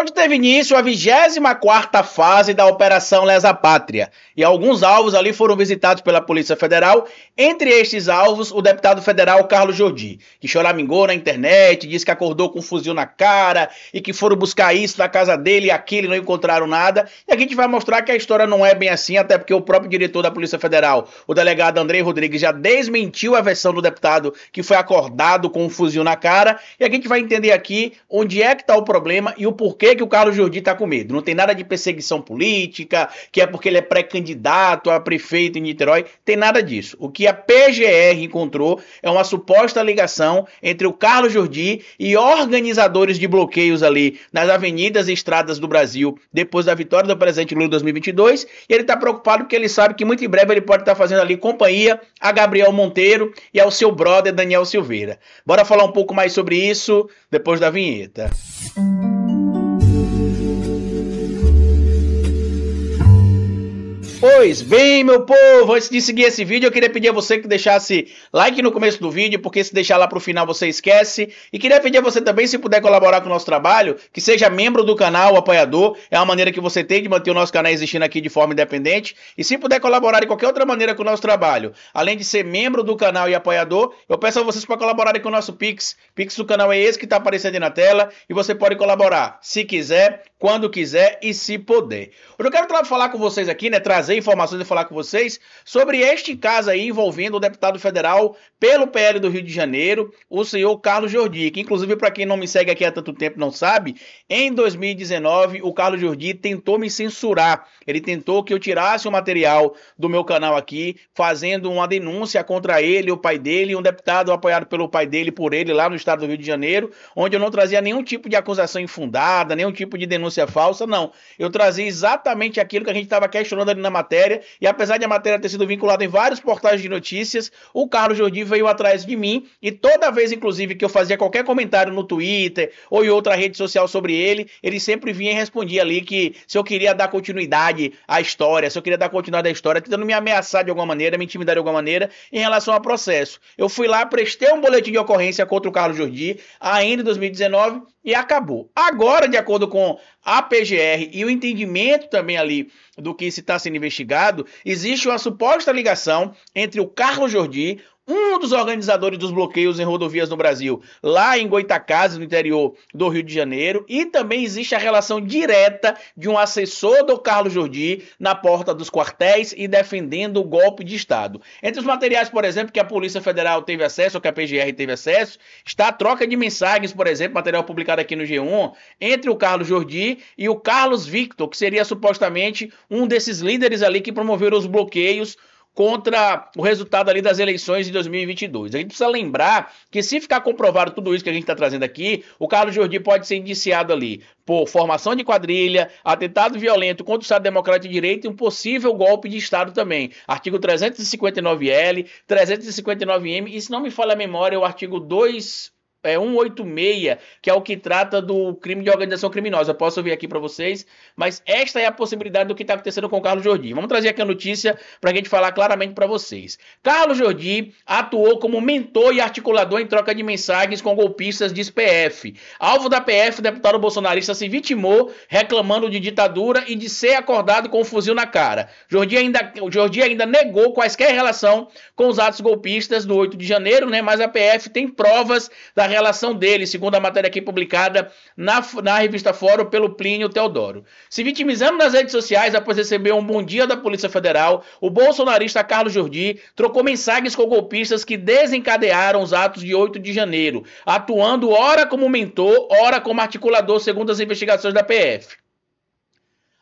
onde teve início a 24 fase da Operação Lesa Pátria, e alguns alvos ali foram visitados pela Polícia Federal, entre estes alvos o deputado federal Carlos Jordi, que choramingou na internet, disse que acordou com um fuzil na cara e que foram buscar isso na casa dele e aquilo e não encontraram nada, e aqui a gente vai mostrar que a história não é bem assim, até porque o próprio diretor da Polícia Federal, o delegado Andrei Rodrigues, já desmentiu a versão do deputado que foi acordado com um fuzil na cara, e aqui a gente vai entender aqui onde é que está o problema e o porquê que, que o Carlos Jordi está com medo. Não tem nada de perseguição política, que é porque ele é pré-candidato a prefeito em Niterói. Tem nada disso. O que a PGR encontrou é uma suposta ligação entre o Carlos Jordi e organizadores de bloqueios ali nas avenidas e estradas do Brasil depois da vitória do presidente Lula em 2022. E ele está preocupado porque ele sabe que muito em breve ele pode estar tá fazendo ali companhia a Gabriel Monteiro e ao seu brother Daniel Silveira. Bora falar um pouco mais sobre isso depois da vinheta. Música 2. Bem, meu povo, antes de seguir esse vídeo, eu queria pedir a você que deixasse like no começo do vídeo, porque se deixar lá pro final você esquece. E queria pedir a você também, se puder colaborar com o nosso trabalho, que seja membro do canal, apoiador. É uma maneira que você tem de manter o nosso canal existindo aqui de forma independente. E se puder colaborar de qualquer outra maneira com o nosso trabalho, além de ser membro do canal e apoiador, eu peço a vocês para colaborarem com o nosso Pix. Pix do canal é esse que está aparecendo aí na tela e você pode colaborar, se quiser, quando quiser e se puder. Hoje eu quero falar com vocês aqui, né, trazer informações e falar com vocês sobre este caso aí envolvendo o deputado federal pelo PL do Rio de Janeiro, o senhor Carlos Jordi, que inclusive para quem não me segue aqui há tanto tempo não sabe, em 2019 o Carlos Jordi tentou me censurar. Ele tentou que eu tirasse o material do meu canal aqui, fazendo uma denúncia contra ele, o pai dele, um deputado apoiado pelo pai dele por ele lá no estado do Rio de Janeiro, onde eu não trazia nenhum tipo de acusação infundada, nenhum tipo de denúncia denúncia falsa, não. Eu trazia exatamente aquilo que a gente estava questionando ali na matéria, e apesar de a matéria ter sido vinculada em vários portais de notícias, o Carlos Jordi veio atrás de mim, e toda vez, inclusive, que eu fazia qualquer comentário no Twitter ou em outra rede social sobre ele, ele sempre vinha e respondia ali que se eu queria dar continuidade à história, se eu queria dar continuidade à história, tentando me ameaçar de alguma maneira, me intimidar de alguma maneira em relação ao processo. Eu fui lá, prestei um boletim de ocorrência contra o Carlos Jordi, ainda em 2019, e acabou. Agora, de acordo com a PGR e o entendimento também ali do que se está sendo investigado, existe uma suposta ligação entre o Carlos Jordi, um dos organizadores dos bloqueios em rodovias no Brasil, lá em Goitacazes, no interior do Rio de Janeiro, e também existe a relação direta de um assessor do Carlos Jordi na porta dos quartéis e defendendo o golpe de Estado. Entre os materiais, por exemplo, que a Polícia Federal teve acesso, ou que a PGR teve acesso, está a troca de mensagens, por exemplo, material publicado aqui no G1, entre o Carlos Jordi e o Carlos Victor, que seria supostamente um desses líderes ali que promoveram os bloqueios contra o resultado ali das eleições de 2022. A gente precisa lembrar que se ficar comprovado tudo isso que a gente está trazendo aqui, o Carlos Jordi pode ser indiciado ali por formação de quadrilha, atentado violento contra o Estado Democrático de Direito e um possível golpe de Estado também. Artigo 359L, 359M e, se não me falha a memória, o artigo 2 é, 186, que é o que trata do crime de organização criminosa. Eu posso ouvir aqui para vocês, mas esta é a possibilidade do que está acontecendo com o Carlos Jordi. Vamos trazer aqui a notícia para a gente falar claramente para vocês. Carlos Jordi atuou como mentor e articulador em troca de mensagens com golpistas de PF. Alvo da PF, o deputado bolsonarista se vitimou reclamando de ditadura e de ser acordado com um fuzil na cara. Jordi ainda, Jordi ainda negou quaisquer relação com os atos golpistas do 8 de janeiro, né? mas a PF tem provas da relação dele, segundo a matéria aqui publicada na, na revista Fórum pelo Plínio Teodoro. Se vitimizando nas redes sociais após receber um bom dia da Polícia Federal, o bolsonarista Carlos Jordi trocou mensagens com golpistas que desencadearam os atos de 8 de janeiro, atuando ora como mentor, ora como articulador, segundo as investigações da PF.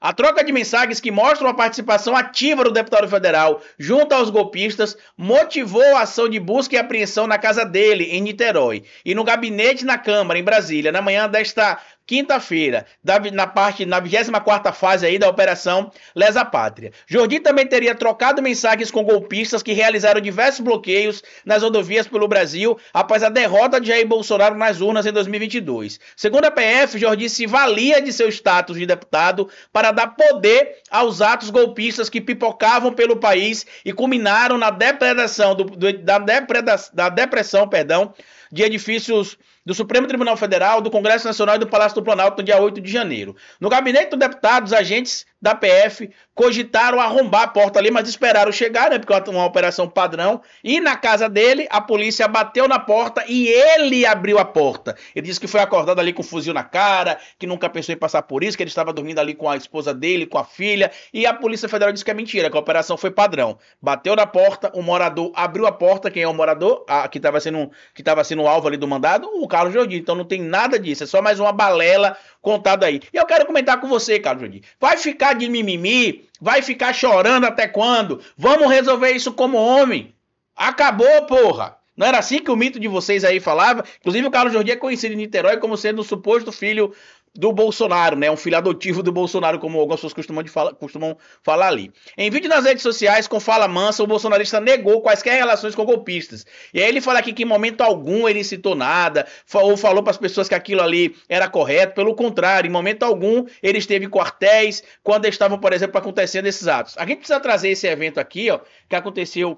A troca de mensagens que mostram a participação ativa do deputado federal junto aos golpistas motivou a ação de busca e apreensão na casa dele, em Niterói, e no gabinete na Câmara, em Brasília, na manhã desta quinta-feira, na parte na 24 fase aí da operação Lesa Pátria. Jordi também teria trocado mensagens com golpistas que realizaram diversos bloqueios nas rodovias pelo Brasil após a derrota de Jair Bolsonaro nas urnas em 2022. Segundo a PF, Jordi se valia de seu status de deputado para dar poder aos atos golpistas que pipocavam pelo país e culminaram na depredação do, do, da, depreda, da depressão, perdão, de edifícios do Supremo Tribunal Federal, do Congresso Nacional e do Palácio do Planalto no dia 8 de janeiro. No gabinete do deputado, os agentes da PF cogitaram arrombar a porta ali, mas esperaram chegar, né? Porque é uma operação padrão. E na casa dele, a polícia bateu na porta e ele abriu a porta. Ele disse que foi acordado ali com um fuzil na cara, que nunca pensou em passar por isso, que ele estava dormindo ali com a esposa dele, com a filha. E a Polícia Federal disse que é mentira, que a operação foi padrão. Bateu na porta, o morador abriu a porta. Quem é o morador? A, que estava sendo, que tava sendo alvo ali do mandado? O Carlos Jordi. Então não tem nada disso. É só mais uma balela contada aí. E eu quero comentar com você, Carlos Jordi. Vai ficar ficar de mimimi? Vai ficar chorando até quando? Vamos resolver isso como homem. Acabou, porra! Não era assim que o mito de vocês aí falava? Inclusive, o Carlos Jordi é conhecido em Niterói como sendo o suposto filho do Bolsonaro, né? Um filho adotivo do Bolsonaro, como algumas pessoas costumam, de fala, costumam falar ali. Em vídeo nas redes sociais, com fala mansa, o bolsonarista negou quaisquer relações com golpistas. E aí ele fala aqui que em momento algum ele citou nada, ou falou para as pessoas que aquilo ali era correto. Pelo contrário, em momento algum ele esteve em quartéis quando estavam, por exemplo, acontecendo esses atos. A gente precisa trazer esse evento aqui, ó, que aconteceu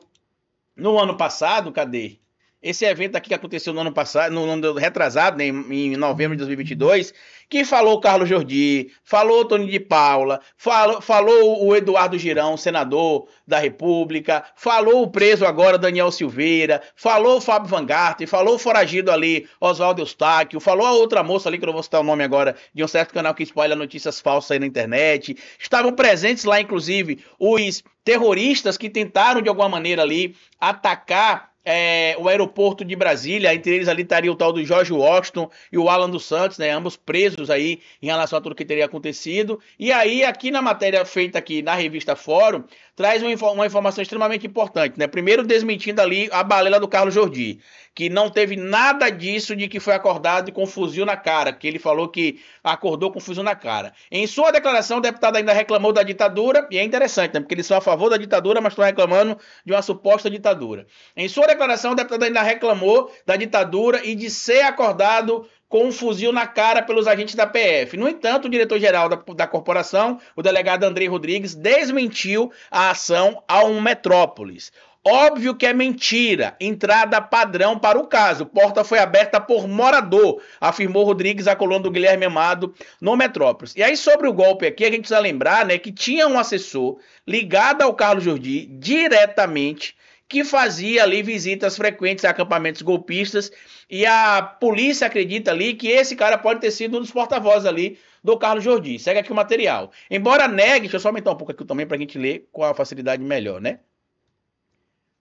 no ano passado, cadê? esse evento aqui que aconteceu no ano passado, no ano retrasado, né, em novembro de 2022, que falou o Carlos Jordi, falou o Tony de Paula, falou, falou o Eduardo Girão, senador da República, falou o preso agora Daniel Silveira, falou o Fábio Vangarte, falou o foragido ali Oswaldo Eustáquio, falou a outra moça ali, que eu não vou citar o nome agora, de um certo canal que espalha notícias falsas aí na internet. Estavam presentes lá, inclusive, os terroristas que tentaram de alguma maneira ali atacar é, o aeroporto de Brasília, entre eles ali estaria o tal do Jorge Washington e o Alan dos Santos, né, ambos presos aí em relação a tudo que teria acontecido. E aí, aqui na matéria feita aqui na revista Fórum, traz uma, uma informação extremamente importante, né? Primeiro desmentindo ali a balela do Carlos Jordi, que não teve nada disso de que foi acordado com fuzil na cara, que ele falou que acordou com fuzil na cara. Em sua declaração, o deputado ainda reclamou da ditadura, e é interessante, né, porque eles são a favor da ditadura, mas estão reclamando de uma suposta ditadura. Em sua declaração, o deputado ainda reclamou da ditadura e de ser acordado com um fuzil na cara pelos agentes da PF. No entanto, o diretor-geral da, da, corporação, o delegado Andrei Rodrigues, desmentiu a ação a um metrópolis. Óbvio que é mentira. Entrada padrão para o caso. Porta foi aberta por morador, afirmou Rodrigues, a coluna do Guilherme Amado, no Metrópolis. E aí, sobre o golpe aqui, a gente precisa lembrar né, que tinha um assessor ligado ao Carlos Jordi diretamente que fazia ali visitas frequentes a acampamentos golpistas e a polícia acredita ali que esse cara pode ter sido um dos porta-vozes ali do Carlos Jordi. Segue aqui o material. Embora negue, deixa eu só aumentar um pouco aqui também para a gente ler com a facilidade melhor, né?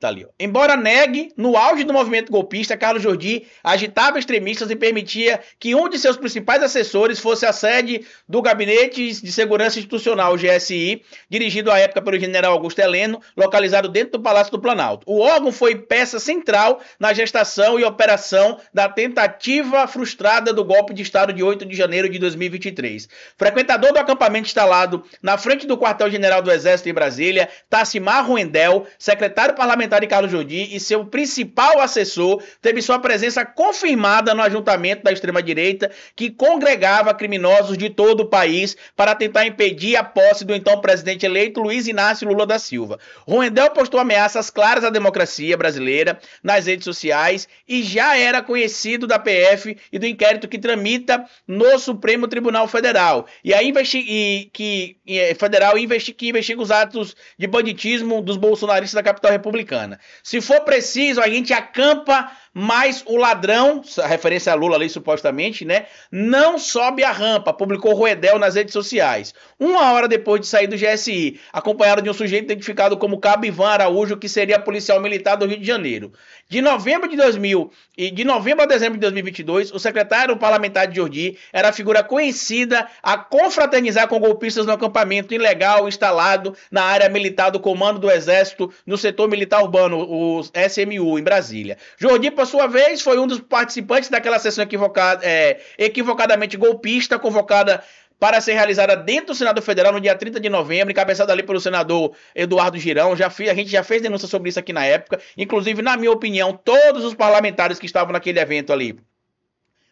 Tá ali, ó. Embora negue, no auge do movimento golpista, Carlos Jordi agitava extremistas e permitia que um de seus principais assessores fosse a sede do Gabinete de Segurança Institucional, GSI, dirigido à época pelo general Augusto Heleno, localizado dentro do Palácio do Planalto. O órgão foi peça central na gestação e operação da tentativa frustrada do golpe de Estado de 8 de janeiro de 2023. Frequentador do acampamento instalado na frente do quartel-general do Exército em Brasília, Tassimar Ruendel, secretário parlamentar parlamentar de Carlos Jodi e seu principal assessor teve sua presença confirmada no ajuntamento da extrema-direita que congregava criminosos de todo o país para tentar impedir a posse do então presidente eleito Luiz Inácio Lula da Silva. Ruendel postou ameaças claras à democracia brasileira nas redes sociais e já era conhecido da PF e do inquérito que tramita no Supremo Tribunal Federal e aí investi e, que, e, eh, federal investi que investiga os atos de banditismo dos bolsonaristas da capital republicana. Se for preciso, a gente acampa mas o ladrão, referência a Lula ali supostamente, né, não sobe a rampa, publicou Ruedel nas redes sociais. Uma hora depois de sair do GSI, acompanhado de um sujeito identificado como Cabo Ivan Araújo, que seria policial militar do Rio de Janeiro. De novembro de 2000 e de novembro a dezembro de 2022, o secretário parlamentar de Jordi era a figura conhecida a confraternizar com golpistas no acampamento ilegal instalado na área militar do Comando do Exército no setor militar urbano, o SMU, em Brasília. Jordi por sua vez, foi um dos participantes daquela sessão equivocada, é, equivocadamente golpista, convocada para ser realizada dentro do Senado Federal no dia 30 de novembro, encabeçada ali pelo senador Eduardo Girão. Já fiz, a gente já fez denúncia sobre isso aqui na época. Inclusive, na minha opinião, todos os parlamentares que estavam naquele evento ali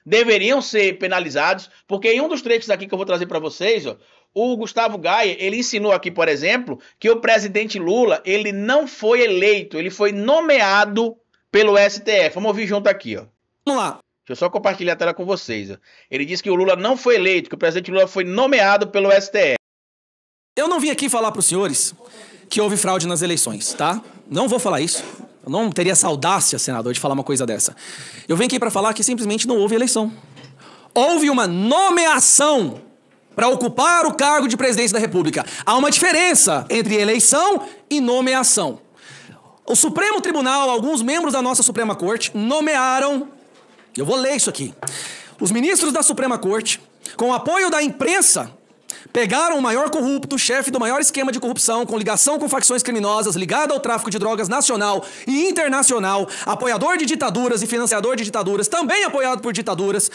deveriam ser penalizados, porque em um dos trechos aqui que eu vou trazer para vocês, ó, o Gustavo Gaia, ele ensinou aqui, por exemplo, que o presidente Lula, ele não foi eleito, ele foi nomeado pelo STF. Vamos ouvir junto aqui, ó. Vamos lá. Deixa eu só compartilhar a tela com vocês. Ó. Ele disse que o Lula não foi eleito, que o presidente Lula foi nomeado pelo STF. Eu não vim aqui falar para os senhores que houve fraude nas eleições, tá? Não vou falar isso. Eu não teria saudácia, senador, de falar uma coisa dessa. Eu venho aqui para falar que simplesmente não houve eleição. Houve uma nomeação para ocupar o cargo de presidente da República. Há uma diferença entre eleição e nomeação. O Supremo Tribunal, alguns membros da nossa Suprema Corte, nomearam. Eu vou ler isso aqui. Os ministros da Suprema Corte, com o apoio da imprensa, pegaram o maior corrupto, chefe do maior esquema de corrupção, com ligação com facções criminosas, ligado ao tráfico de drogas nacional e internacional, apoiador de ditaduras e financiador de ditaduras, também apoiado por ditaduras,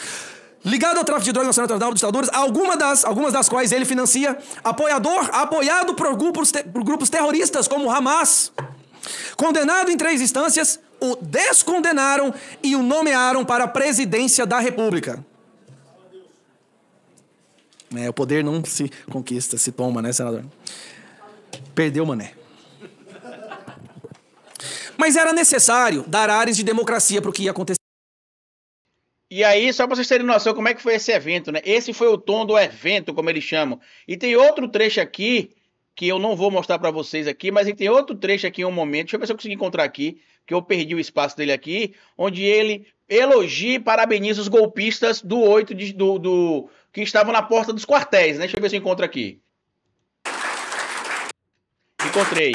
ligado ao tráfico de drogas nacional e internacional de ditaduras, alguma das, algumas das quais ele financia, apoiador, apoiado por grupos, por grupos terroristas como o Hamas. Condenado em três instâncias, o descondenaram e o nomearam para a presidência da República. É, o poder não se conquista, se toma, né, senador? Perdeu mané. Mas era necessário dar áreas de democracia para o que ia acontecer. E aí, só para vocês terem noção como é que foi esse evento, né? Esse foi o tom do evento, como eles chamam. E tem outro trecho aqui que eu não vou mostrar para vocês aqui, mas ele tem outro trecho aqui em um momento, deixa eu ver se eu consigo encontrar aqui, que eu perdi o espaço dele aqui, onde ele elogia e parabeniza os golpistas do 8 de, do, do, que estavam na porta dos quartéis, né? Deixa eu ver se eu encontro aqui. Encontrei.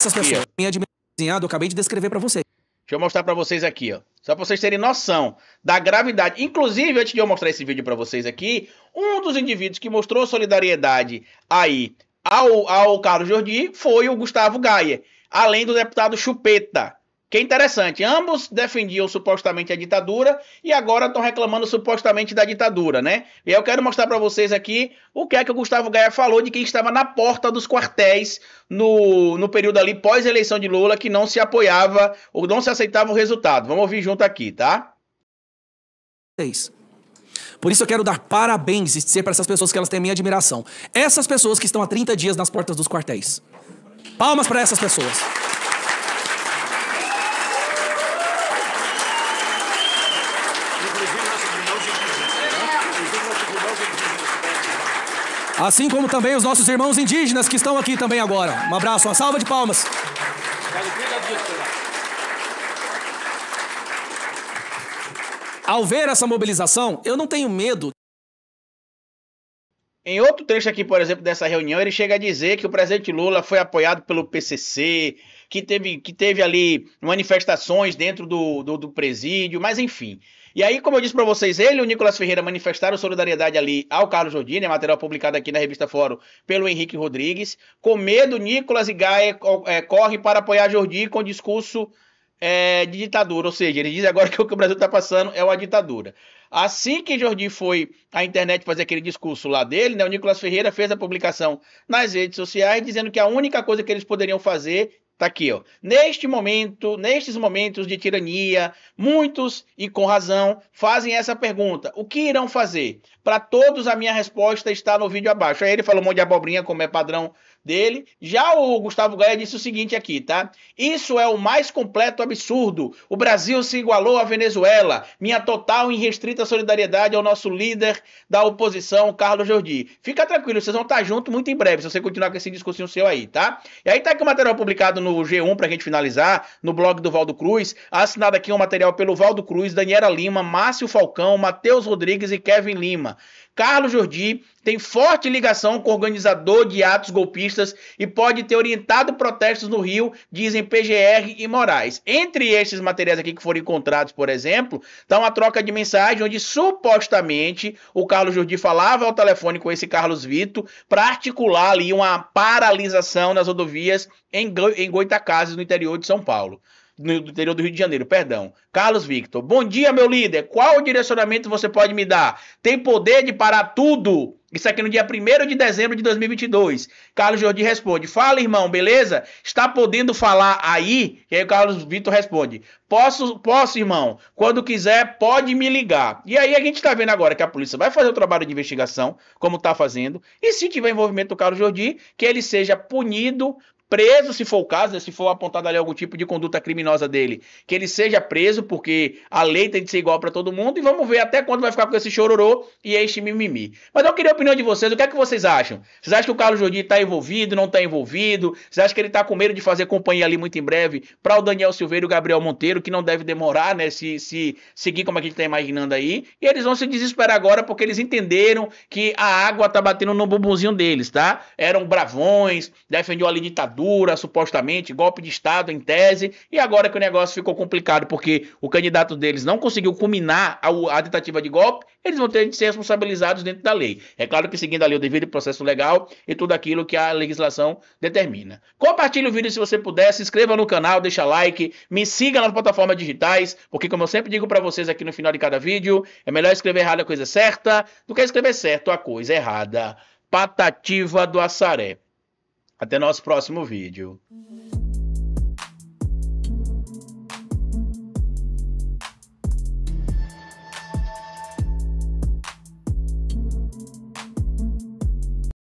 Essas pessoas, minha admiração, eu acabei de descrever para vocês. Deixa eu mostrar para vocês aqui, ó. Só para vocês terem noção da gravidade. Inclusive, antes de eu mostrar esse vídeo para vocês aqui, um dos indivíduos que mostrou solidariedade aí ao, ao Carlos Jordi foi o Gustavo Gaia, além do deputado Chupeta. Que é interessante, ambos defendiam supostamente a ditadura e agora estão reclamando supostamente da ditadura, né? E eu quero mostrar para vocês aqui o que é que o Gustavo Gaia falou de quem estava na porta dos quartéis no, no período ali pós-eleição de Lula, que não se apoiava ou não se aceitava o resultado. Vamos ouvir junto aqui, tá? É isso por isso eu quero dar parabéns e dizer para essas pessoas que elas têm minha admiração. Essas pessoas que estão há 30 dias nas portas dos quartéis. Palmas para essas pessoas. Né? Assim como também os nossos irmãos indígenas que estão aqui também agora. Um abraço, uma salva de palmas. Ao ver essa mobilização, eu não tenho medo. Em outro trecho aqui, por exemplo, dessa reunião, ele chega a dizer que o presidente Lula foi apoiado pelo PCC, que teve, que teve ali manifestações dentro do, do, do presídio, mas enfim. E aí, como eu disse para vocês, ele e o Nicolas Ferreira manifestaram solidariedade ali ao Carlos Jordini, é material publicado aqui na revista Fórum pelo Henrique Rodrigues. Com medo, Nicolas e Gaia é, correm para apoiar Jordi com discurso é, de ditadura, ou seja, ele diz agora que o que o Brasil está passando é uma ditadura. Assim que Jordi foi à internet fazer aquele discurso lá dele, né, o Nicolas Ferreira fez a publicação nas redes sociais dizendo que a única coisa que eles poderiam fazer está aqui, ó. Neste momento, nestes momentos de tirania, muitos, e com razão, fazem essa pergunta: o que irão fazer? Para todos, a minha resposta está no vídeo abaixo. Aí ele falou um monte de abobrinha, como é padrão dele. Já o Gustavo Gaia disse o seguinte aqui, tá? Isso é o mais completo absurdo. O Brasil se igualou à Venezuela. Minha total e restrita solidariedade ao nosso líder da oposição, Carlos Jordi. Fica tranquilo, vocês vão estar juntos muito em breve, se você continuar com esse discursinho seu aí, tá? E aí tá aqui o um material publicado no G1 pra gente finalizar, no blog do Valdo Cruz. Assinado aqui um material pelo Valdo Cruz, Daniela Lima, Márcio Falcão, Matheus Rodrigues e Kevin Lima. Carlos Jordi tem forte ligação com o organizador de atos golpistas e pode ter orientado protestos no Rio, dizem PGR e Moraes. Entre esses materiais aqui que foram encontrados, por exemplo, está uma troca de mensagem onde supostamente o Carlos Jordi falava ao telefone com esse Carlos Vito para articular ali uma paralisação nas rodovias em, em Goitacazes, no interior de São Paulo no interior do Rio de Janeiro, perdão. Carlos Victor, bom dia, meu líder. Qual o direcionamento você pode me dar? Tem poder de parar tudo? Isso aqui no dia 1 de dezembro de 2022. Carlos Jordi responde: Fala, irmão, beleza? Está podendo falar aí? E aí o Carlos Victor responde: Posso, posso, irmão. Quando quiser, pode me ligar. E aí a gente está vendo agora que a polícia vai fazer o trabalho de investigação, como está fazendo. E se tiver envolvimento do Carlos Jordi, que ele seja punido preso, se for o caso, né, se for apontado ali algum tipo de conduta criminosa dele, que ele seja preso, porque a lei tem de ser igual para todo mundo, e vamos ver até quando vai ficar com esse chororô e este mimimi. Mas eu queria a opinião de vocês, o que é que vocês acham? Vocês acham que o Carlos Jordi está envolvido, não está envolvido? Vocês acham que ele está com medo de fazer companhia ali muito em breve para o Daniel Silveira e o Gabriel Monteiro, que não deve demorar, né, se, se seguir como a é gente está imaginando aí, e eles vão se desesperar agora porque eles entenderam que a água tá batendo no bumbumzinho deles, tá? Eram bravões, defendiam ali ditadura, ditadura, supostamente, golpe de Estado em tese, e agora que o negócio ficou complicado porque o candidato deles não conseguiu culminar a, a tentativa de golpe, eles vão ter de ser responsabilizados dentro da lei. É claro que seguindo a lei o devido processo legal e tudo aquilo que a legislação determina. Compartilhe o vídeo se você puder, se inscreva no canal, deixa like, me siga nas plataformas digitais, porque como eu sempre digo para vocês aqui no final de cada vídeo, é melhor escrever errado a coisa certa do que escrever certo a coisa errada. Patativa do Assaré. Até nosso próximo vídeo.